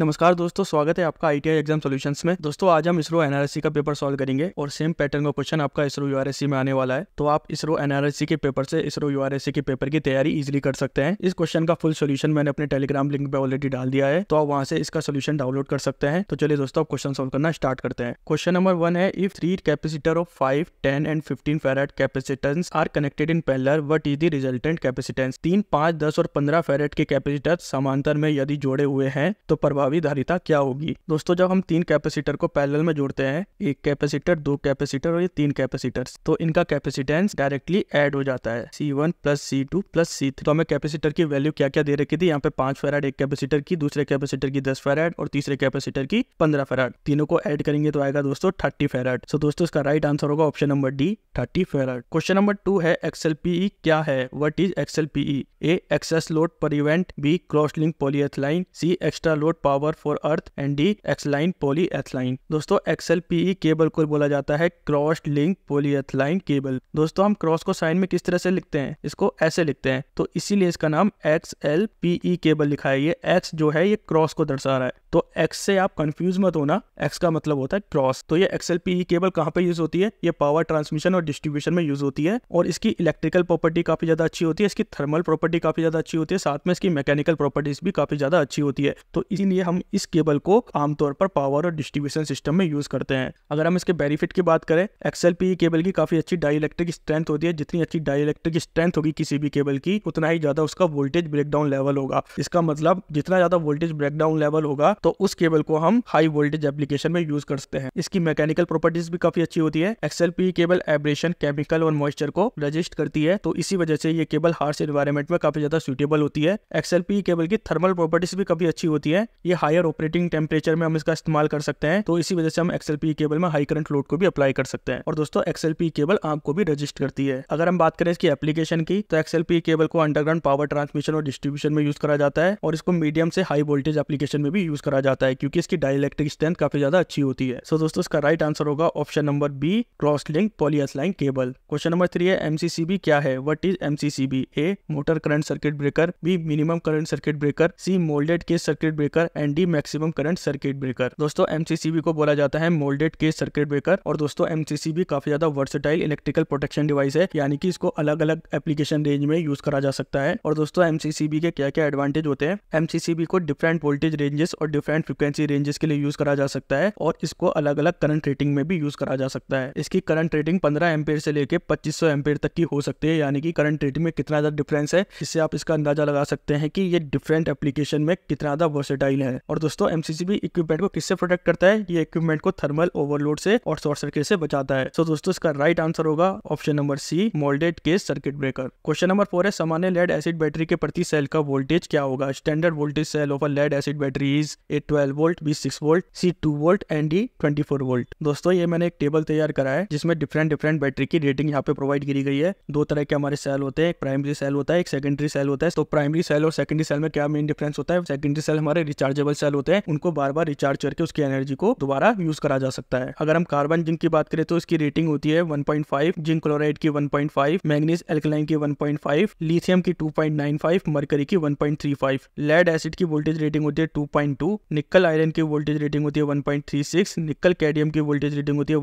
नमस्कार दोस्तों स्वागत है आपका आई एग्जाम सॉल्यूशंस में दोस्तों आज हम इसरो एनआरसी का पेपर सॉल्व करेंगे और सेम पैटर्न का क्वेश्चन आपका इसरो यूआरएससी में आने वाला है तो आप इसरो एनआरसी के पेपर से इसरो यूआरएससी के पेपर की तैयारी इजिली कर सकते हैं इस क्वेश्चन का फुल सोल्यूशन मैंने अपने टेलीग्राम लिंक पे ऑलरेडी डाल दिया है तो आप वहाँ से इसका सोल्यूशन डाउनलोड कर सकते हैं तो चलिए दोस्तों क्वेश्चन सोल्व करना स्टार्ट करते हैं क्वेश्चन नंबर वन है if three capacitor of five ten and fifteen farad capacitance are connected in parallel what is the resultant capacitance तीन पांच दस और पंद्रह फेरेट के कैपेसिटर समांतर में यदि जोड़े हुए हैं तो प्रभाव प्रभावी धारिता क्या होगी दोस्तों जब हम तीन कैपेसिटर को पैरेलल में जोड़ते हैं एक कैपेसिटर दो कैपेसिटर और ये तीन कैपेसिटर तो इनका कैपेसिटेंस डायरेक्टली एड हो जाता है C one plus C two plus C three तो हमें कैपेसिटर की वैल्यू क्या क्या दे रखी थी यहाँ पे पांच फेराड एक कैपेसिटर की दूसरे कैपेसिटर की दस फेराड और तीसरे कैपेसिटर की पंद्रह फेराड तीनों को एड करेंगे तो आएगा दोस्तों थर्टी फेराड सो तो दोस्तों इसका राइट आंसर होगा option number D thirty farad question number two है एक्सएल पीई e क्या है what is XL PE A excess load per event B cross link polyethylene C extra load power power for earth and D एक्सलाइन polyethylene दोस्तों XL PE cable को बोला जाता है cross link पोलीएथलाइन cable दोस्तों हम क्रॉस को साइन में किस तरह से लिखते हैं इसको ऐसे लिखते हैं तो इसीलिए इसका नाम एक्स एल पीई केबल लिखा है ये एक्स जो है ये क्रॉस को दर्शा रहा है तो एक्स से आप कंफ्यूज मत होना एक्स का मतलब होता है क्रॉस तो ये एक्सएल पीई केबल कहाँ पे यूज होती है ये पावर ट्रांसमिशन और डिस्ट्रीब्यूशन में यूज होती है और इसकी इलेक्ट्रिकल प्रॉपर्टी काफी ज्यादा अच्छी होती है इसकी थर्मल प्रॉपर्टी काफी ज्यादा अच्छी होती है साथ में इसकी मैकेनिकल प्रॉपर्टीज भी काफी ज्यादा अच्छी होती है तो इसीलिए लिए हम इस केबल को आमतौर पर पावर और डिस्ट्रीब्यूशन सिस्टम में यूज करते हैं अगर हम इसके बेनिफिट की बात करें एक्सएल पी e केबल की काफी अच्छी डाई इलेक्ट्रिक स्ट्रेंथ होती है जितनी अच्छी डाई इलेक्ट्रिक स्ट्रेंथ होगी किसी भी केबल की उतना ही ज्यादा उसका वोल्टेज ब्रेकडाउन लेवल होगा इसका मतलब जितना ज्यादा वोल्टेज ब्रेकडाउन लेवल होगा तो उस केबल को हम हाई वोल्टेज एप्लीकेशन में यूज कर सकते हैं इसकी मैकेनिकल प्रॉपर्टीज भी काफी अच्छी होती है XL P e cable abrasion chemical और मॉइस्चर को रजिस्ट करती है तो इसी वजह से ये केबल हार्श एनवायरमेंट में काफी ज्यादा सुटेबल होती है एक्सएल पी e केबल की थर्मल प्रॉपर्टीज भी काफी अच्छी होती है ये हायर ऑपरेटिंग टेम्परेचर में हम इसका इस्तेमाल कर सकते हैं तो इसी वजह से हम एक्सएल केबल में हाई करंट लोड को भी अप्लाई कर सकते हैं और दोस्तों एक्सएल केबल आग को भी रजिस्ट करती है अगर हम बात करें इसकी एप्लीकेशन की तो एक्सएल केबल को अंडरग्राउंड पावर ट्रांसमिशन और डिस्ट्रीब्यूशन में यूज करा जाता है और इसको मीडियम से हाई वोल्टेज एप्लीकेशन में भी यूज करा जाता है क्योंकि इसकी डायलेक्ट्रिक स्ट्रेंथ काफी ज्यादा अच्छी होती है सो so, दोस्तों इसका राइट आंसर होगा option number B cross link polyethylene cable question number three है एमसीसीबी क्या है what is MCCB A motor current circuit breaker B minimum current circuit breaker C moulded case circuit breaker and D maximum current circuit breaker दोस्तों MCCB को बोला जाता है moulded case circuit breaker और दोस्तों एमसीसीबी काफी ज्यादा वर्सेटाइल इलेक्ट्रिकल प्रोटेक्शन डिवाइस है यानी कि इसको अलग अलग एप्लीकेशन रेंज में यूज करा जा सकता है और दोस्तों एमसीसीबी के क्या क्या एडवांटेज होते हैं एमसीसीबी को डिफरेंट वोल्टेज रेंजेस और डिफरेंट फ्रिक्वेंसी रेंजेस के लिए यूज करा जा सकता है और इसको अलग अलग करंट रेटिंग में भी यूज करा जा सकता है इसकी करंट रेटिंग पंद्रह एमपेयर से लेकर पच्चीस सौ एमपेयर तक की हो सकती है यानी कि करंट रेटिंग में कितना ज्यादा डिफरेंस है इससे आप इसका अंदाजा लगा सकते हैं कि ये डिफरेंट एप्लीकेशन में कितना ज्यादा वर्सेटाइल है है और दोस्तों एमसीसीबी इक्विपमेंट को किससे प्रोटेक्ट करता है ये इक्विपमेंट को थर्मल ओवरलोड से और शॉर्ट सर्किट से बचाता है सो so, दोस्तों इसका राइट आंसर होगा option number C moulded case circuit breaker question number four है सामान्य लेड एसिड बैटरी के प्रति सेल का वोल्टेज क्या होगा standard voltage cell of lead acid battery is A twelve volt B six volt C two volt and D twenty four volt दोस्तों ये मैंने एक टेबल तैयार करा है जिसमें डिफरेंट डिफरेंट बैटरी की रेटिंग यहाँ पे प्रोवाइड की गई है दो तरह के हमारे सेल होते हैं एक प्राइमरी सेल होता है एक सेकेंडरी सेल होता है तो प्राइमरी सेल और सेकेंडरी सेल में क्या मेन डिफरेंस होता है सेकेंडरी सेल हमारे रिचार्ज रिचार्जेबल सेल होते हैं उनको बार बार रिचार्ज करके उसकी एनर्जी को दोबारा यूज करा जा सकता है अगर हम कार्बन जिंक की बात करें तो इसकी रेटिंग होती है 1.5 जिंक क्लोराइड की 1.5 मैग्नीज एल्कलाइन की 1.5 लिथियम की 2.95 मरकरी की 1.35 लेड एसिड की वोल्टेज रेटिंग होती है 2.2 निकल आयरन की वोल्टेज रेटिंग होती है 1.36 निकल कैडियम की वोल्टेज रेटिंग होती है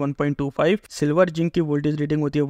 1.25 सिल्वर जिंक की वोल्टेज रेटिंग होती है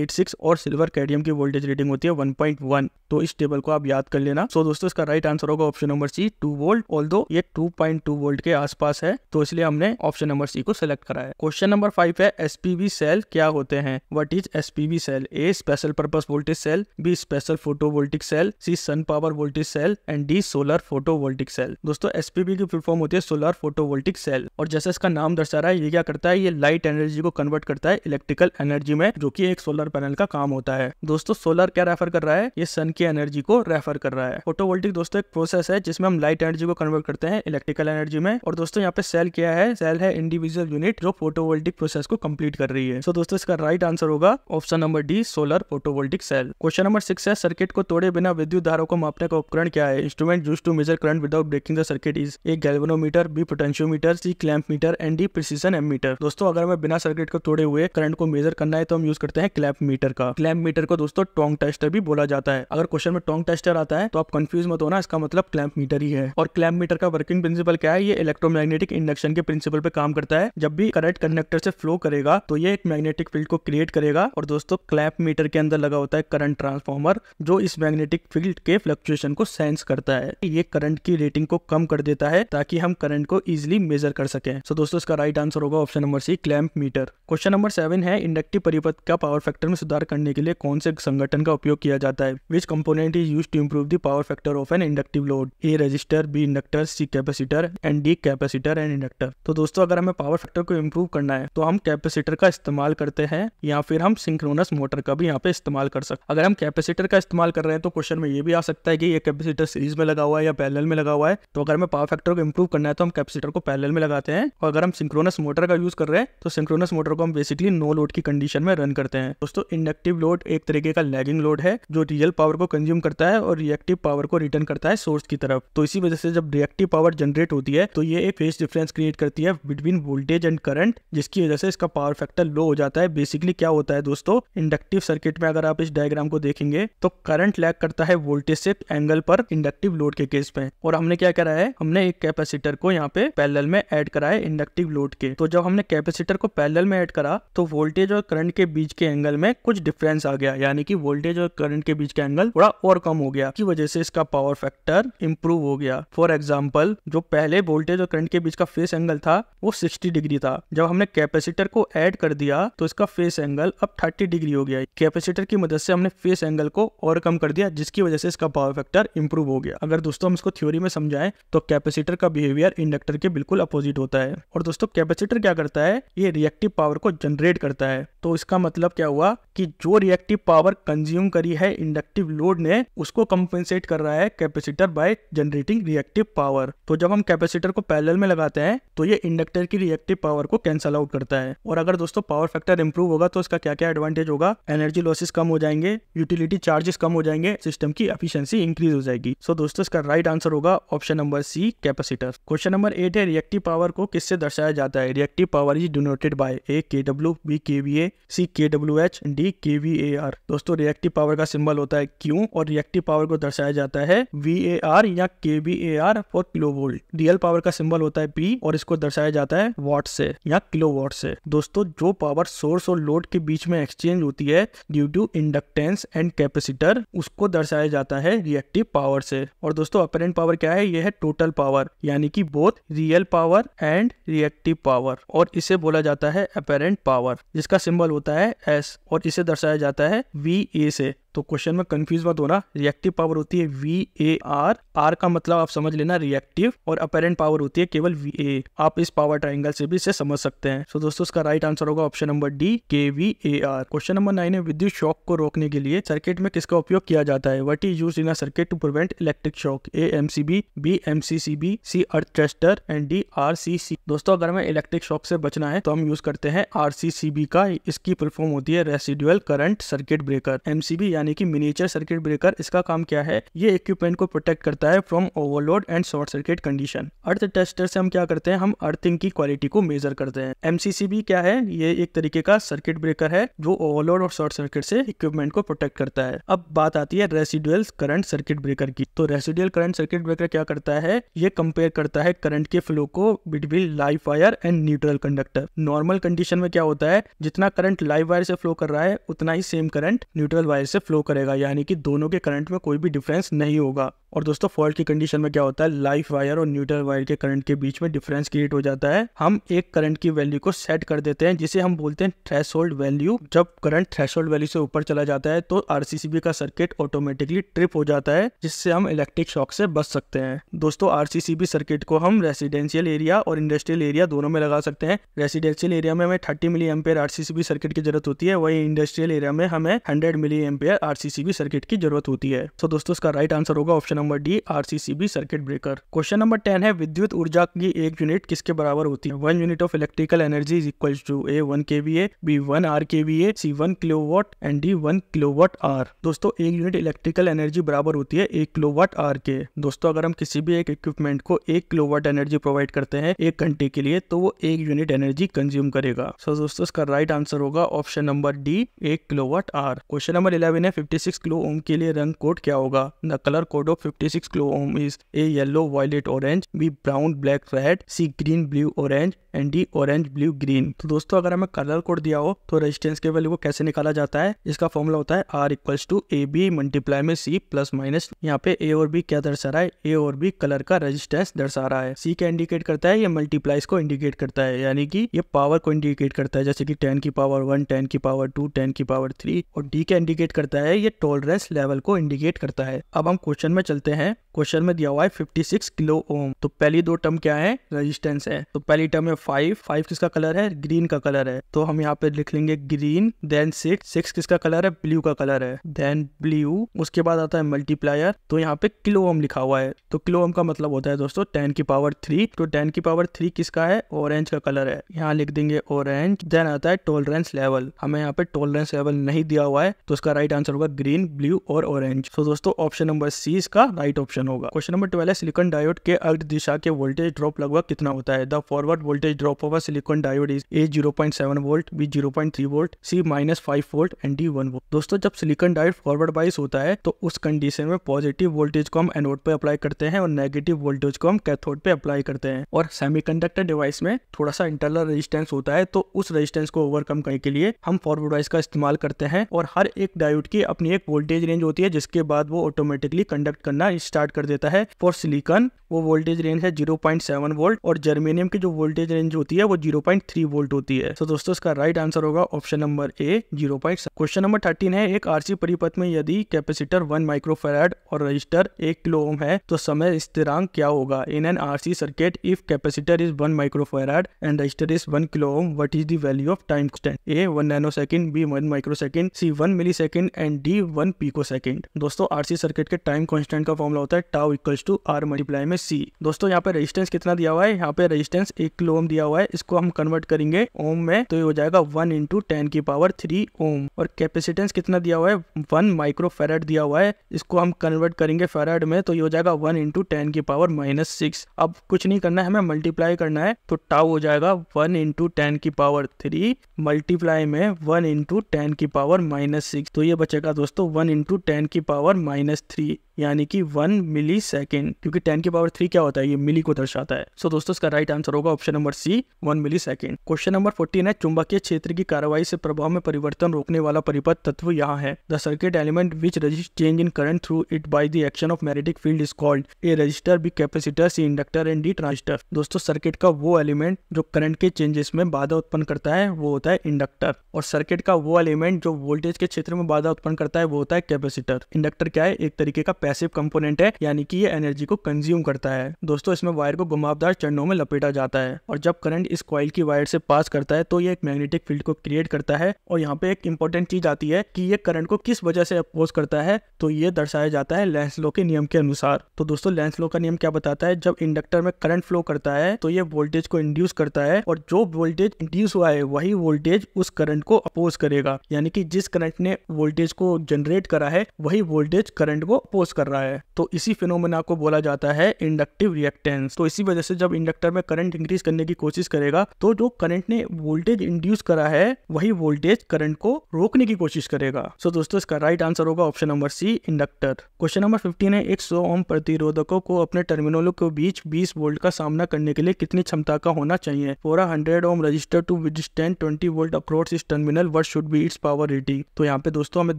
1.86 और सिल्वर कैडियम की वोल्टेज रेटिंग होती है 1.1 तो इस टेबल को आप याद कर लेना सो so, दोस्तों इसका राइट आंसर होगा option number C two volt although ये 2.2 वोल्ट के आसपास है तो इसलिए हमने ऑप्शन नंबर सी को सिलेक्ट करा है क्वेश्चन नंबर फाइव है एसपीवी सेल क्या होते हैं what is SPV cell A special purpose voltage cell B special photo cell C sun power voltage cell and D solar photo cell दोस्तों SPV की full form होती है solar photo cell और जैसे इसका नाम दर्शा रहा है ये क्या करता है ये लाइट एनर्जी को कन्वर्ट करता है इलेक्ट्रिकल एनर्जी में जो की एक सोलर पैनल का काम होता है दोस्तों सोलर क्या रेफर कर रहा है ये सन की एनर्जी को रेफर कर रहा है फोटोवोल्टिक दोस्तों एक प्रोसेस है जिसमें हम लाइट एनर्जी को कन्वर्ट करते हैं इलेक्ट्रिकल एनर्जी में और दोस्तों यहाँ पे सेल क्या है सेल है इंडिविजुअल यूनिट जो फोटोवोल्टिक प्रोसेस को कंप्लीट कर रही है सो so, दोस्तों इसका राइट आंसर होगा option number D solar photovoltaic cell question number six है सर्किट को तोड़े बिना विद्युत धारों को मापने का उपकरण क्या है instrument used to measure current without breaking the circuit is A galvanometer B potentiometer C clamp meter and D precision ammeter दोस्तों अगर हमें बिना सर्किट को तोड़े हुए करंट को मेजर करना है तो हम यूज करते हैं क्लैम्प मीटर का क्लैम्प मीटर को दोस्तों टोंग टेस्टर भी बोला जाता है अगर क्वेश्चन में टोंग टेस्टर आता है तो आप कंफ्यूज मत होना इसका मतलब क्लैम्प मीटर ही है और क्लैम्प मीटर का वर्किंग प्रिंसिपल क्या है ये इलेक्ट्रोमैग्नेटिक इंडक्शन के प्रिंसिपल पे काम करता है जब भी करंट कंडक्टर से फ्लो करेगा तो ये एक मैग्नेटिक फील्ड को क्रिएट करेगा और दोस्तों क्लैप मीटर के अंदर लगा होता है करंट ट्रांसफॉर्मर जो इस मैग्नेटिक फील्ड के फ्लक्चुएशन को सेंस करता है ये करंट की रेटिंग को कम कर देता है ताकि हम करंट को इजिली मेजर कर सके सो दोस्तों इसका राइट आंसर होगा option number C clamp meter question number seven है इंडक्टिव परिपथ का पावर फैक्टर में सुधार करने के लिए कौन से संगठन का उपयोग किया जाता है which component is use to improve the power factor of an inductive load A register B inductor inductor C capacitor and D capacitor and inductor तो दोस्तों अगर हमें पावर फैक्टर को इम्प्रूव करना है तो हम कैपेसिटर का इस्तेमाल करते हैं या फिर हम सिंक्रोनस मोटर का भी यहाँ पे इस्तेमाल कर सकते अगर हम कैपेसिटर का इस्तेमाल कर रहे हैं तो क्वेश्चन में ये भी आ सकता है कि ये कैपेसिटर सीरीज में लगा हुआ है या पैनल में लगा हुआ है तो अगर हमें पावर फैक्टर को इम्प्रूव करना है तो हम कैपेसिटर को पैनल में लगाते हैं और अगर हम सिंक्रोनस मोटर का यूज कर रहे हैं तो सिंक्रोनस मोटर को हम बेसिकली नो लोड की कंडीशन में रन करते हैं दोस्तों इंडक्टिव लोड एक तरीके का लैगिंग लोड है जो रियल पावर को कंज्यूम करता है और रिएक्टिव पावर को रिटर्न करता है सोर्स की तरफ तो इसी वजह से जब रिएक्ट इंडक्टिव पावर जनरेट होती है तो ये एक फेज डिफरेंस क्रिएट करती है बिटवीन वोल्टेज एंड करंट जिसकी वजह से इसका पावर फैक्टर लो हो जाता है बेसिकली क्या होता है दोस्तों इंडक्टिव सर्किट में अगर आप इस डायग्राम को देखेंगे तो करंट लैक करता है वोल्टेज से एंगल पर इंडक्टिव लोड के केस में और हमने क्या करा है हमने एक कैपेसिटर को यहाँ पे पैरल में एड करा है इंडक्टिव लोड के तो जब हमने कैपेसिटर को पैरल में एड करा तो वोल्टेज और करंट के बीच के एंगल में कुछ डिफरेंस आ गया यानी कि वोल्टेज और करंट के बीच का एंगल थोड़ा और कम हो गया की वजह से इसका पावर फैक्टर इंप्रूव हो गया फॉर एग्जाम्पल एग्जाम्पल जो पहले वोल्टेज और करंट के बीच का फेस एंगल था वो 60 डिग्री था जब हमने कैपेसिटर को ऐड कर दिया तो इसका फेस एंगल अब 30 डिग्री हो गया कैपेसिटर की मदद से हमने फेस एंगल को और कम कर दिया जिसकी वजह से इसका पावर फैक्टर इंप्रूव हो गया अगर दोस्तों हम इसको थ्योरी में समझाएं तो कैपेसिटर का बिहेवियर इंडक्टर के बिल्कुल अपोजिट होता है और दोस्तों कैपेसिटर क्या करता है ये रिएक्टिव पावर को जनरेट करता है तो इसका मतलब क्या हुआ कि जो रिएक्टिव पावर कंज्यूम करी है इंडक्टिव लोड ने उसको कंपेंसेट कर रहा है capacitor by generating reactive power power तो जब हम कैपेसिटर को पैरेलल में लगाते हैं तो ये इंडक्टर की रिएक्टिव पावर को कैंसल आउट करता है और अगर दोस्तों पावर फैक्टर इंप्रूव होगा तो इसका क्या क्या एडवांटेज होगा एनर्जी लॉसेस कम हो जाएंगे यूटिलिटी चार्जेस कम हो जाएंगे सिस्टम की एफिशिएंसी इंक्रीज हो जाएगी सो so, दोस्तों इसका राइट आंसर होगा option number C capacitor question number eight है रिएक्टिव पावर को किससे दर्शाया जाता है reactive power is denoted by A K W B K V A C K W H D K V A R दोस्तों reactive power का symbol होता है क्यू और रिएक्टिव पावर को दर्शाया जाता है वी ए आर या के वी ए आर और और किलो वोल्ट रियल पावर का सिंबल होता है पी और इसको दर्शाया जाता है वॉट से या किलो वॉट से दोस्तों जो पावर सोर्स और लोड के बीच में एक्सचेंज होती है due to inductance and capacitor उसको दर्शाया जाता है रिएक्टिव पावर से और दोस्तों अपेरेंट पावर क्या है यह है टोटल पावर यानी कि both real power and reactive power और इसे बोला जाता है अपेरेंट पावर जिसका सिंबल होता है एस और इसे दर्शाया जाता है वी ए से तो क्वेश्चन में कंफ्यूज मत होना रिएक्टिव पावर होती है वी ए आर आर का मतलब आप समझ लेना रिएक्टिव और अपेरेंट पावर होती है केवल वी ए आप इस पावर ट्राइंगल से भी इसे समझ सकते हैं सो so, दोस्तों इसका राइट आंसर होगा option number D K V A R question number nine है विद्युत शॉक को रोकने के लिए सर्किट में किसका उपयोग किया जाता है what is use in a circuit to prevent electric shock A M C B B M C C B C earth tester and D R C C दोस्तों अगर हमें इलेक्ट्रिक शॉक से बचना है तो हम यूज करते हैं आर सी सी बी का इसकी फुल फॉर्म होती है residual current circuit breaker M C B यानी कि मिनीचर सर्किट ब्रेकर इसका काम क्या है ये इक्विपमेंट को प्रोटेक्ट करता है from overload and short circuit condition earth tester से हम क्या करते हैं हम अर्थिंग की क्वालिटी को मेजर करते हैं एमसीसीबी क्या है ये एक तरीके का सर्किट ब्रेकर है जो ओवरलोड और शॉर्ट सर्किट से इक्विपमेंट को प्रोटेक्ट करता है अब बात आती है रेसिडुअल करंट सर्किट ब्रेकर की तो रेसिडुअल करंट सर्किट ब्रेकर क्या करता है ये कंपेयर करता है करंट के फ्लो को between live wire and neutral conductor normal condition में क्या होता है जितना करंट लाइव वायर से फ्लो कर रहा है उतना ही सेम करंट न्यूट्रल वायर से फ्लो फ्लो करेगा यानी कि दोनों के करंट में कोई भी डिफरेंस नहीं होगा और दोस्तों फॉल्ट की कंडीशन में क्या होता है लाइफ वायर और न्यूट्रल वायर के करंट के बीच में डिफरेंस क्रिएट हो जाता है हम एक करंट की वैल्यू को सेट कर देते हैं जिसे हम बोलते हैं थ्रेश वैल्यू जब करंट थ्रेश वैल्यू से ऊपर चला जाता है तो आरसीसीबी का सर्किट ऑटोमेटिकली ट्रिप हो जाता है जिससे हम इलेक्ट्रिक शॉक से बच सकते हैं दोस्तों आरसीसीबी सर्किट को हम रेसिडेंशियल एरिया और इंडस्ट्रियल एरिया दोनों में लगा सकते हैं रेसिडेंशियल एरिया में हमें thirty milli ampere RCCB circuit की जरूरत होती है वही इंडस्ट्रियल एरिया में हमें hundred milli ampere RCCB circuit की जरूरत होती है तो दोस्तों इसका राइट आंसर होगा option number D RCCB circuit breaker question number ten है विद्युत ऊर्जा की एक यूनिट किसके बराबर होती है one unit of electrical energy is equal to A one K V A B one R K V A C one kilo watt and D one kilo watt R दोस्तों एक यूनिट इलेक्ट्रिकल एनर्जी बराबर होती है एक kilo watt are के दोस्तों अगर हम किसी भी एक इक्विपमेंट को एक किलो वॉट एनर्जी प्रोवाइड करते हैं एक घंटे के लिए तो वो एक यूनिट एनर्जी कंज्यूम करेगा सो so, दोस्तों इसका राइट आंसर होगा ऑप्शन नंबर डी एक kilo watt R question number eleven है 56 किलो ओम के लिए रंग कोड क्या होगा the colour code of 56 kilo ohm is A yellow violet orange B brown black red C green blue orange and D orange blue green तो दोस्तों अगर हमें कलर कोड दिया हो तो रेजिस्टेंस के वैल्यू को कैसे निकाला जाता है इसका फॉर्मूला होता है R equals to A B multiply में सी प्लस माइनस यहाँ पे ए और बी क्या दर्शा रहा है ए और बी कलर का रेजिस्टेंस दर्शा रहा है सी क्या इंडिकेट करता है ये मल्टीप्लाइज को इंडिकेट करता है यानी कि ये पावर को इंडिकेट करता है जैसे कि टेन की पावर वन टेन की पावर टू टेन की पावर थ्री और डी क्या इंडिकेट करता है है ये टोलरेंस लेवल को इंडिकेट करता है अब हम क्वेश्चन में चलते हैं क्वेश्चन में दिया हुआ है 56 किलो ओम तो पहली दो टर्म क्या है रेजिस्टेंस है तो पहली टर्म है फाइव फाइव किसका कलर है ग्रीन का कलर है तो हम यहाँ पे लिख लेंगे ग्रीन देन सिक्स सिक्स किसका कलर है ब्लू का कलर है देन ब्लू उसके बाद आता है मल्टीप्लायर तो यहाँ पे किलो ओम लिखा हुआ है तो किलो ओम का मतलब होता है दोस्तों टेन की पावर थ्री तो टेन की पावर थ्री किसका है ऑरेंज का कलर है यहाँ लिख देंगे ऑरेंज देन आता है टोलरेंस लेवल हमें यहाँ पे टोलरेंस लेवल नहीं दिया हुआ है तो उसका राइट आंसर आंसर होगा ग्रीन ब्लू और ऑरेंज तो दोस्तों ऑप्शन नंबर सी इसका राइट ऑप्शन होगा क्वेश्चन नंबर ट्वेल्व है सिलिकॉन डायोड के अर्ध दिशा के वोल्टेज ड्रॉप लगभग कितना होता है the forward voltage drop of silicon diode is A zero point seven volt B zero point three volt C minus five volt and D one volt दोस्तों जब सिलिकॉन डायोड फॉरवर्ड बाइस होता है तो उस कंडीशन में पॉजिटिव वोल्टेज को हम एनोड पे अप्लाई करते हैं और नेगेटिव वोल्टेज को हम कैथोड पे अप्लाई करते हैं और सेमीकंडक्टर डिवाइस में थोड़ा सा इंटरनल रेजिस्टेंस होता है तो उस रेजिस्टेंस को ओवरकम करने के लिए हम फॉरवर्ड वाइज का इस्तेमाल करते हैं और हर एक डायोड की अपनी एक वोल्टेज रेंज होती है जिसके बाद वो ऑटोमेटिकली कंडक्ट करना स्टार्ट कर देता है फॉर सिलिकॉन वो वोल्टेज रेंज है 0.7 वोल्ट और जर्मेनियम की जो वोल्टेज रेंज होती है वो 0.3 वोल्ट होती है तो so, दोस्तों इसका राइट आंसर होगा option number A zero question number thirteen है एक आरसी परिपथ में यदि कैपेसिटर वन माइक्रोफेराड और रजिस्टर एक किलो ओम है तो समय स्थिरांक क्या होगा in an RC circuit if capacitor is one microfarad and register is one kilo ohm what is the value of time stand A one nano second B one micro second C one milli second and D one pico second दोस्तों RC circuit के time constant का formula होता है tau equal to R multiply में C दोस्तों यहाँ पे resistance कितना दिया हुआ है यहाँ पे रेजिस्टेंस एक किलो ओम दिया हुआ है इसको हम कन्वर्ट करेंगे ओम में तो ये हो जाएगा वन इंटू टेन की पावर थ्री ओम और कैपेसिटेंस कितना दिया हुआ है वन माइक्रो फेरेट दिया हुआ है इसको हम कन्वर्ट करेंगे फेरेट में तो ये हो जाएगा वन इंटू टेन की पावर माइनस सिक्स अब कुछ नहीं करना है हमें मल्टीप्लाई करना है तो टाउ हो जाएगा वन इंटू टेन की पावर थ्री मल्टीप्लाई में वन इंटू टेन की पावर माइनस सिक्स तो ये बच बचेगा दोस्तों वन इंटू टेन की पावर माइनस थ्री यानी कि वन मिली सेकेंड क्योंकि टेन की पावर थ्री क्या होता है ये मिली को दर्शाता है सो so, दोस्तों इसका राइट आंसर होगा option number C one milli second question number fourteen है चुंबकीय क्षेत्र की कार्रवाई से प्रभाव में परिवर्तन रोकने वाला परिपथ तत्व यहाँ है the circuit element which resist change in current through it by the action of magnetic field is called A register B capacitor C inductor and D transistor दोस्तों सर्किट का वो एलिमेंट जो करंट के चेंजेस में बाधा उत्पन्न करता है वो होता है इंडक्टर और सर्किट का वो एलिमेंट जो वोल्टेज के क्षेत्र में बाधा उत्पन्न करता है वो होता है कैपेसिटर इंडक्टर क्या है एक तरीके का पैसिव कंपोनेंट है यानी कि ये एनर्जी को कंज्यूम करता है दोस्तों इसमें वायर को घुमावदार चरणों में लपेटा जाता है और जब करंट इस कॉइल की वायर से पास करता है तो ये एक मैग्नेटिक फील्ड को क्रिएट करता है और यहाँ पे एक इंपॉर्टेंट चीज आती है कि ये करंट को किस वजह से अपोज करता है तो ये दर्शाया जाता है लेंस लो के नियम के अनुसार तो दोस्तों लेंस लो का नियम क्या बताता है जब इंडक्टर में करंट फ्लो करता है तो ये वोल्टेज को इंड्यूस करता है और जो वोल्टेज इंड्यूस हुआ है वही वोल्टेज उस करंट को अपोज करेगा यानी कि जिस करंट ने वोल्टेज वोल्टेज को जनरेट करा है वही वोल्टेज करंट को पोज कर रहा है तो इसी फिनोमिना को बोला जाता है इंडक्टिव रिएक्टेंस तो इसी वजह से जब इंडक्टर में करंट इंक्रीज करने की कोशिश करेगा तो जो करंट ने वोल्टेज इंड्यूस करा है वही वोल्टेज करंट को रोकने की कोशिश करेगा सो so, दोस्तों इसका राइट आंसर होगा option number C inductor question number fifteen है एक सौ ओम प्रतिरोधकों को अपने टर्मिनलों के बीच बीस वोल्ट का सामना करने के लिए कितनी क्षमता का होना चाहिए for a hundred ohm register to distant twenty volt across इस terminal what should be its power rating तो यहाँ पे दोस्तों हमें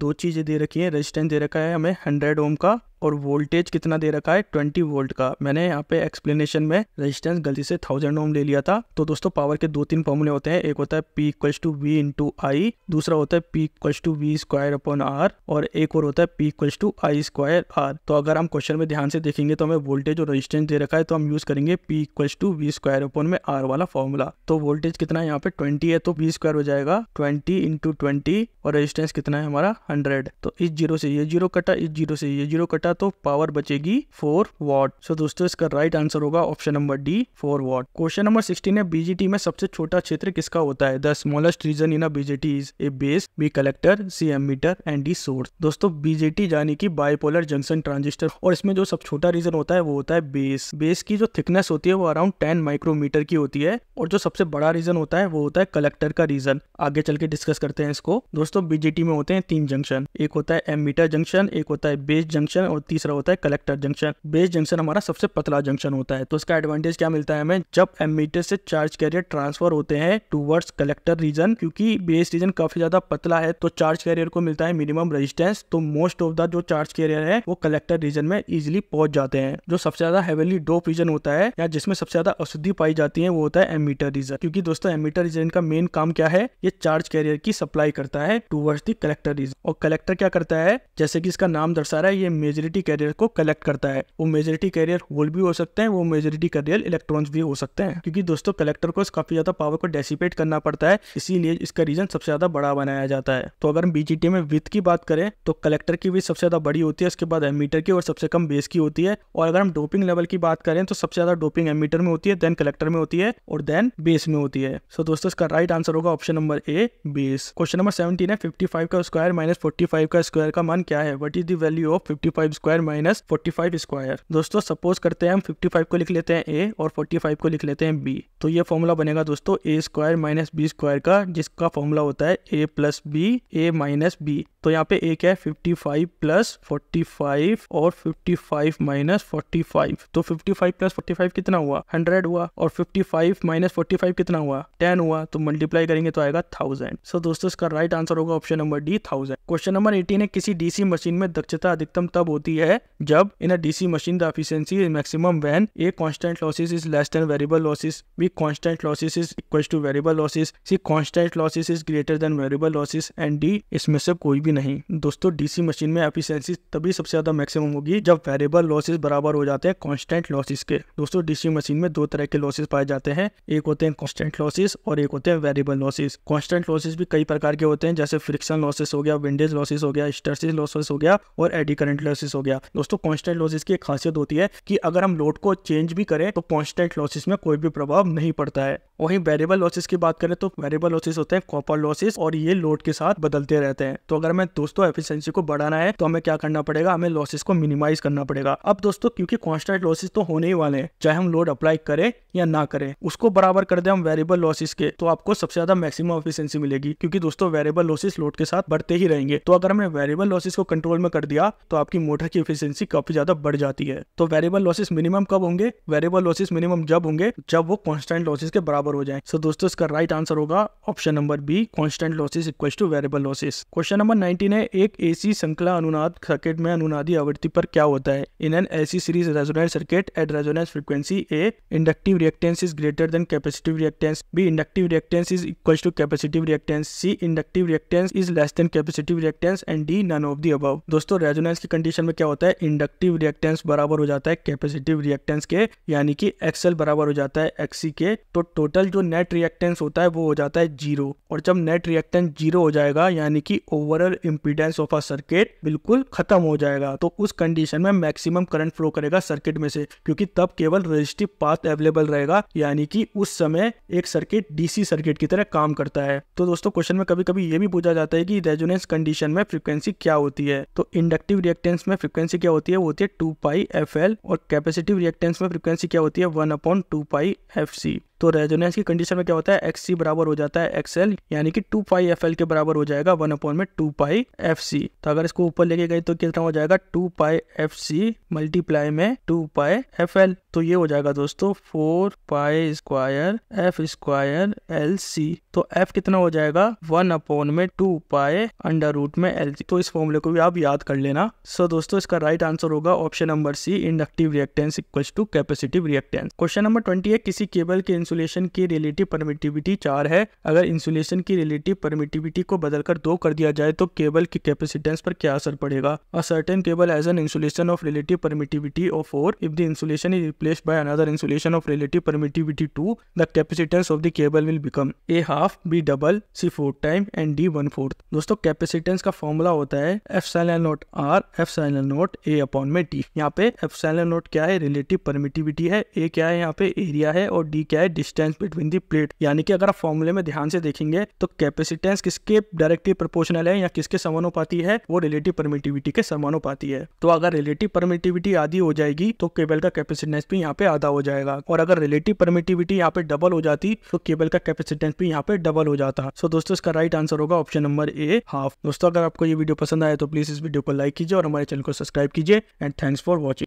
दो चीज़ें दे रखी हैं रेजिस्टेंस दे रखा है हमें हंड्रेड ओम का और वोल्टेज कितना दे रखा है 20 वोल्ट का मैंने यहाँ पे एक्सप्लेनेशन में रेजिस्टेंस गलती से थाउजेंड ओम ले लिया था तो दोस्तों पावर के दो तीन फॉर्मूले होते हैं एक होता है P equals to V into I दूसरा होता है P equals to V square upon R और एक और होता है P equals to I square R तो अगर हम क्वेश्चन में ध्यान से देखेंगे तो हमें वोल्टेज और रजिस्टेंस दे रखा है तो हम यूज करेंगे P equals to V square upon में आर वाला फॉर्मूला तो वोल्टेज कितना है यहाँ पे ट्वेंटी है तो वी स्क्वायर हो जाएगा ट्वेंटी इंटू ट्वेंटी और रजिस्टेंस कितना है हमारा हंड्रेड तो इस जीरो से ये जीरो कटा इस जीरो से ये जीरो कटा घटा तो पावर बचेगी फोर वॉट सो दोस्तों इसका राइट आंसर होगा option number D four watt question number sixteen है बीजेटी में सबसे छोटा क्षेत्र किसका होता है the smallest region in BJT is A base B collector C emitter and D source दोस्तों बीजेटी यानी कि बाइपोलर जंक्शन ट्रांजिस्टर और इसमें जो सबसे छोटा रीजन होता है वो होता है बेस बेस की जो थिकनेस होती है वो अराउंड टेन माइक्रोमीटर की होती है और जो सबसे बड़ा रीजन होता है वो होता है कलेक्टर का रीजन आगे चल के डिस्कस करते हैं इसको दोस्तों बीजेटी में होते हैं तीन जंक्शन एक होता है एम मीटर जंक्शन एक होता है बेस जंक्शन और और तीसरा होता है कलेक्टर जंक्शन बेस जंक्शन हमारा सबसे पतला जंक्शन होता है तो इसका एडवांटेज क्या मिलता है हमें जब एमीटर से चार्ज कैरियर ट्रांसफर होते हैं टूवर्ड्स कलेक्टर रीजन क्योंकि बेस रीजन काफी ज्यादा पतला है तो चार्ज कैरियर को मिलता है मिनिमम रेजिस्टेंस तो मोस्ट ऑफ द जो चार्ज कैरियर है वो कलेक्टर रीजन में इजिली पहुंच जाते हैं जो सबसे ज्यादा हेवेली डोप रीजन होता है या जिसमें सबसे ज्यादा अशुद्धि पाई जाती है वो होता है एमीटर रीजन क्योंकि दोस्तों एमीटर रीजन का मेन काम क्या है ये चार्ज कैरियर की सप्लाई करता है टूवर्ड्स दी कलेक्टर रीजन और कलेक्टर क्या करता है जैसे कि इसका नाम दर्शा रहा है ये मेजर मेजोरिटी कैरियर को कलेक्ट करता है वो मेजोरिटी कैरियर होल भी हो सकते हैं वो मेजोरिटी कैरियर इलेक्ट्रॉन्स भी हो सकते हैं क्योंकि दोस्तों कलेक्टर को काफी ज्यादा पावर को डेसिपेट करना पड़ता है इसीलिए इसका रीजन सबसे ज्यादा बड़ा बनाया जाता है तो अगर हम बीजीटी में विथ की बात करें तो कलेक्टर की भी सबसे ज्यादा बड़ी होती है उसके बाद एमीटर की और सबसे कम बेस की होती है और अगर हम डोपिंग लेवल की बात करें तो सबसे ज्यादा डोपिंग एमीटर में होती है देन कलेक्टर में होती है और देन बेस में होती है सो so, दोस्तों इसका राइट आंसर होगा option number A base question number seventeen है फिफ्टी का स्क्वायर माइनस फोर्टी का स्क्वायर का मान क्या है what is the value of fifty square minus forty five square दोस्तों सपोज करते हैं हम फिफ्टी फाइव को लिख लेते हैं ए और फोर्टी फाइव को लिख लेते हैं बी तो ये फॉर्मूला बनेगा दोस्तों A square minus B square का जिसका फॉर्मूला होता है A plus B A minus B तो यहाँ पे एक है 55 प्लस 45 और 55 माइनस 45 तो 55 प्लस 45 कितना हुआ 100 हुआ और 55 माइनस 45 कितना हुआ 10 हुआ तो मल्टीप्लाई करेंगे तो आएगा 1000 सो so, दोस्तों इसका राइट आंसर होगा option number D 1000 question number 18 है किसी डीसी मशीन में दक्षता अधिकतम तब होती है जब in DC machine the efficiency maximum when A constant losses is less than variable losses B constant losses is equal to variable losses C constant losses is greater than variable losses and D इसमें से कोई भी भी नहीं दोस्तों DC machine में efficiency तभी सबसे ज्यादा मैक्सिमम होगी जब वेरिएबल लॉसेस बराबर हो जाते हैं कांस्टेंट लॉसेस के दोस्तों डीसी मशीन में दो तरह के लॉसेस पाए जाते हैं एक होते हैं कांस्टेंट लॉसेस और एक होते हैं वेरिएबल लॉसेस कांस्टेंट लॉसेस भी कई प्रकार के होते हैं जैसे फ्रिक्शन लॉसेस हो गया विंडेज लॉसेस हो गया स्टर्सिस लॉसेस हो गया और एडी करंट लॉसेस हो गया दोस्तों कांस्टेंट लॉसेस की एक खासियत होती है कि अगर हम लोड को चेंज भी करें तो कांस्टेंट लॉसेस में कोई भी प्रभाव नहीं पड़ता है वहीं वेरिएबल लॉसेस की बात करें तो वेरिएबल लॉसेस होते हैं कॉपर लॉसेस और ये लोड के साथ बदलते रहते हैं तो अगर हमें दोस्तों एफिशिएंसी को बढ़ाना है तो हमें क्या करना पड़ेगा हमें लॉसेस को मिनिमाइज करना पड़ेगा अब दोस्तों क्योंकि कॉन्स्टेंट लॉसेस तो होने ही वाले हैं चाहे हम लोड अप्लाई करें या ना करें उसको बराबर कर दे हम वेरिएबल लॉसेस के तो आपको सबसे ज्यादा मैक्सिमम एफिशिएंसी मिलेगी क्योंकि दोस्तों वेरिएबल लॉसेस लोड के साथ बढ़ते ही रहेंगे तो अगर हमने वेरिएबल लॉसेस को कंट्रोल में कर दिया तो आपकी मोटर की एफिशिएंसी काफी ज्यादा बढ़ जाती है तो वेरिएबल लॉसेस मिनिमम कब होंगे वेरिएबल लॉसेस मिनिमम जब होंगे जब वो कॉन्स्टेंट लॉसेस के बराबर हो जाए सो दोस्तों इसका राइट आंसर होगा option number B constant losses equal to variable losses question number nineteen है एक एसी श्रृंखला अनुनाद सर्किट में अनुनादी आवृत्ति पर क्या होता है in an AC series resonance circuit at resonance frequency A inductive reactance is greater than capacitive reactance B inductive reactance is equal to capacitive reactance C inductive reactance is less than capacitive reactance and D none of the above दोस्तों resonance की condition में क्या होता है inductive reactance बराबर हो जाता है कैपेसिटिव रिएक्टेंस के यानी कि एक्सएल बराबर हो जाता है एक्सी के तो टोटल जो नेट रिएक्टेंस होता है वो हो जाता है जीरो और जब नेट रिएक्टेंस जीरो हो जाएगा यानी कि overall impedance of a circuit बिल्कुल खत्म हो जाएगा तो उस कंडीशन में मैक्सिमम करंट फ्लो करेगा सर्किट में से क्योंकि तब केवल रजिस्टिव पाथ अवेलेबल रहेगा यानी कि उस समय एक सर्किट डीसी सर्किट की तरह काम करता है तो दोस्तों क्वेश्चन में कभी कभी ये भी पूछा जाता है कि रेजोनेंस कंडीशन में फ्रीक्वेंसी क्या होती है तो इंडक्टिव रिएक्टेंस में फ्रीक्वेंसी क्या होती है वो होती है टू पाई एफ एल और कैपेसिटिव रिएक्टेंस में फ्रीक्वेंसी क्या होती है one upon two pi F C तो रेजोनेंस की कंडीशन में क्या होता है एक्स सी बराबर हो जाता है एक्स एल यानी कि टू पाई एफ एल के बराबर हो जाएगा वन अपॉन में two pi pi F C तो अगर इसको ऊपर लेके गए तो कितना हो जाएगा two pi F C multiply में टू पाई एफ एल तो ये हो जाएगा दोस्तों four pi square F square L C तो एफ कितना हो जाएगा वन अपॉन में टू पाई अंडर रूट में एल सी तो इस फॉर्मूले को भी आप याद कर लेना सो so, दोस्तों इसका राइट आंसर होगा option number C inductive reactance equal to capacitive reactance question number twenty है किसी केबल के इंसुलेशन की रिलेटिव परमिटिविटी चार है अगर इंसुलेशन की रिलेटिव परमिटिविटी को बदलकर दो कर दिया जाए तो केबल की कैपेसिटेंस पर क्या असर पड़ेगा a certain cable as an insulation of relative permittivity of four if the insulation is replace by another insulation of relative permittivity two the capacitance of the cable will become A half B double C four time and D one fourth दोस्तों capacitance का formula होता है epsilon naught R epsilon naught A upon में T यहाँ पे F epsilon note क्या है relative permittivity है ए क्या है यहाँ पे एरिया है और डी क्या है डिस्टेंस बिटवीन दी प्लेट यानी कि अगर आप फॉर्मूले में ध्यान से देखेंगे तो कैपेसिटेंस किसके डायरेक्टली प्रोपोर्शनल है या किस किसके समानुपाती है वो रिलेटिव परमिटिविटी के समानुपाती है तो अगर रिलेटिव परमिटिविटी आधी हो जाएगी तो केबल का कैपेसिटेंस भी यहाँ पे आधा हो जाएगा और अगर रिलेटिव परमिटिविटी यहाँ पे डबल हो जाती तो केबल का कैपेसिटेंस भी यहाँ पे डबल हो जाता सो दोस्तों इसका राइट आंसर होगा ऑप्शन नंबर ए हाफ दोस्तों अगर आपको ये वीडियो पसंद आए तो प्लीज इस वीडियो को लाइक कीजिए और हमारे चैनल को सब्सक्राइब कीजिए एंड थैंक्स फॉर वॉचिंग